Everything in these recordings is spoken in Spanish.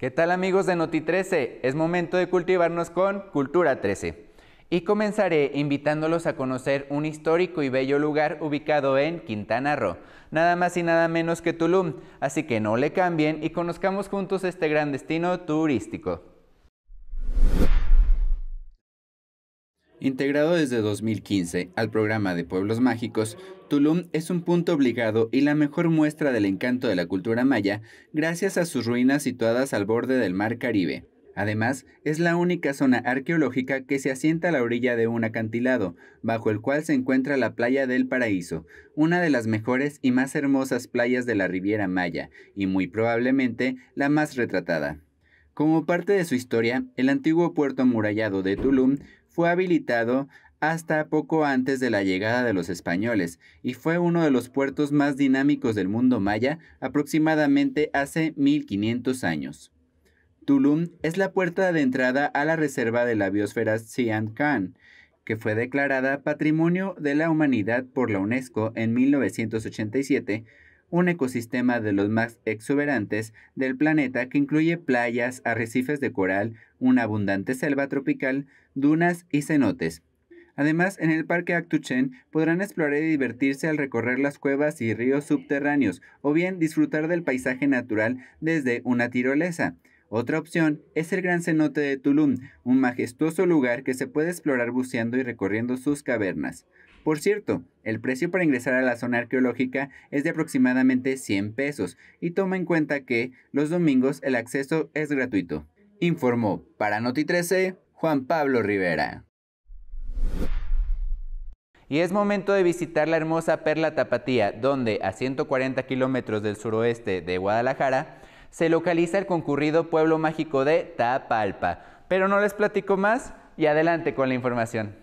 ¿Qué tal amigos de Noti 13? Es momento de cultivarnos con Cultura 13. Y comenzaré invitándolos a conocer un histórico y bello lugar ubicado en Quintana Roo, nada más y nada menos que Tulum, así que no le cambien y conozcamos juntos este gran destino turístico. Integrado desde 2015 al programa de Pueblos Mágicos, Tulum es un punto obligado y la mejor muestra del encanto de la cultura maya gracias a sus ruinas situadas al borde del Mar Caribe. Además, es la única zona arqueológica que se asienta a la orilla de un acantilado, bajo el cual se encuentra la playa del Paraíso, una de las mejores y más hermosas playas de la Riviera Maya, y muy probablemente la más retratada. Como parte de su historia, el antiguo puerto amurallado de Tulum fue habilitado hasta poco antes de la llegada de los españoles y fue uno de los puertos más dinámicos del mundo maya aproximadamente hace 1500 años. Tulum es la puerta de entrada a la reserva de la biosfera Xi'an Khan, que fue declarada Patrimonio de la Humanidad por la UNESCO en 1987 un ecosistema de los más exuberantes del planeta que incluye playas, arrecifes de coral, una abundante selva tropical, dunas y cenotes. Además, en el Parque Actuchen podrán explorar y divertirse al recorrer las cuevas y ríos subterráneos, o bien disfrutar del paisaje natural desde una tirolesa. Otra opción es el Gran Cenote de Tulum, un majestuoso lugar que se puede explorar buceando y recorriendo sus cavernas. Por cierto, el precio para ingresar a la zona arqueológica es de aproximadamente 100 pesos y toma en cuenta que los domingos el acceso es gratuito. Informó para Noti 13 Juan Pablo Rivera. Y es momento de visitar la hermosa Perla Tapatía, donde a 140 kilómetros del suroeste de Guadalajara se localiza el concurrido pueblo mágico de Tapalpa. Pero no les platico más y adelante con la información.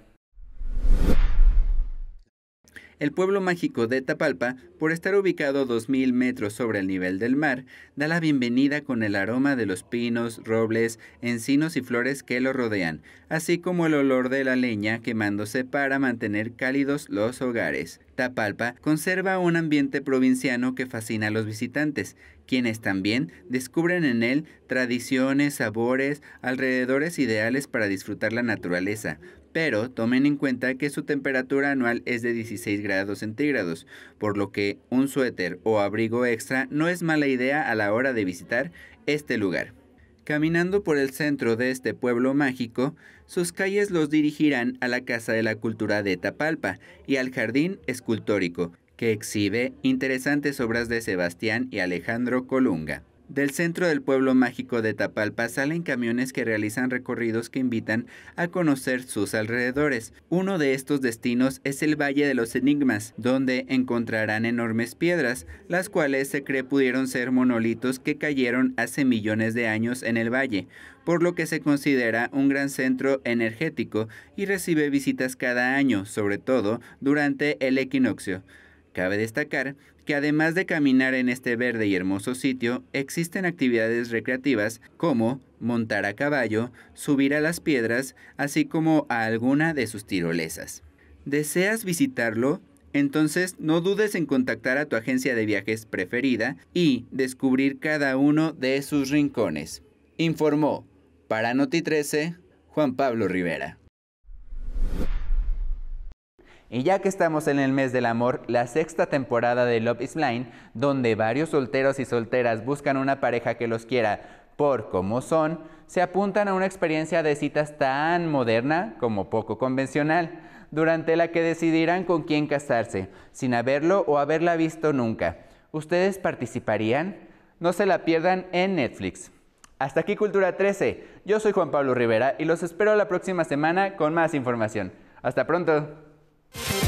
El pueblo mágico de Tapalpa, por estar ubicado 2.000 metros sobre el nivel del mar, da la bienvenida con el aroma de los pinos, robles, encinos y flores que lo rodean, así como el olor de la leña quemándose para mantener cálidos los hogares. Tapalpa conserva un ambiente provinciano que fascina a los visitantes, quienes también descubren en él tradiciones, sabores, alrededores ideales para disfrutar la naturaleza, pero tomen en cuenta que su temperatura anual es de 16 grados centígrados, por lo que un suéter o abrigo extra no es mala idea a la hora de visitar este lugar. Caminando por el centro de este pueblo mágico, sus calles los dirigirán a la Casa de la Cultura de Tapalpa y al Jardín Escultórico, que exhibe interesantes obras de Sebastián y Alejandro Colunga. Del centro del pueblo mágico de Tapalpa salen camiones que realizan recorridos que invitan a conocer sus alrededores. Uno de estos destinos es el Valle de los Enigmas, donde encontrarán enormes piedras, las cuales se cree pudieron ser monolitos que cayeron hace millones de años en el valle, por lo que se considera un gran centro energético y recibe visitas cada año, sobre todo durante el equinoccio. Cabe destacar que además de caminar en este verde y hermoso sitio, existen actividades recreativas como montar a caballo, subir a las piedras, así como a alguna de sus tirolesas. ¿Deseas visitarlo? Entonces no dudes en contactar a tu agencia de viajes preferida y descubrir cada uno de sus rincones. Informó para Noti 13 Juan Pablo Rivera. Y ya que estamos en el mes del amor, la sexta temporada de Love is Blind, donde varios solteros y solteras buscan una pareja que los quiera por como son, se apuntan a una experiencia de citas tan moderna como poco convencional, durante la que decidirán con quién casarse, sin haberlo o haberla visto nunca. ¿Ustedes participarían? No se la pierdan en Netflix. Hasta aquí Cultura 13. Yo soy Juan Pablo Rivera y los espero la próxima semana con más información. Hasta pronto. Thank you.